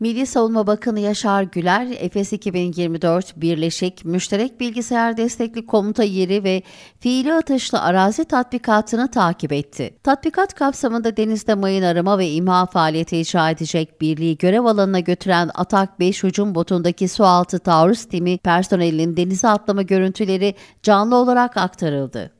Milli Savunma Bakanı Yaşar Güler, Efes 2024 Birleşik Müşterek Bilgisayar Destekli Komuta Yeri ve Fiili Atışlı Arazi Tatbikatı'nı takip etti. Tatbikat kapsamında denizde mayın arama ve imha faaliyeti icra edecek birliği görev alanına götüren Atak 5 hücum botundaki sualtı taarruz timi personelinin denize atlama görüntüleri canlı olarak aktarıldı.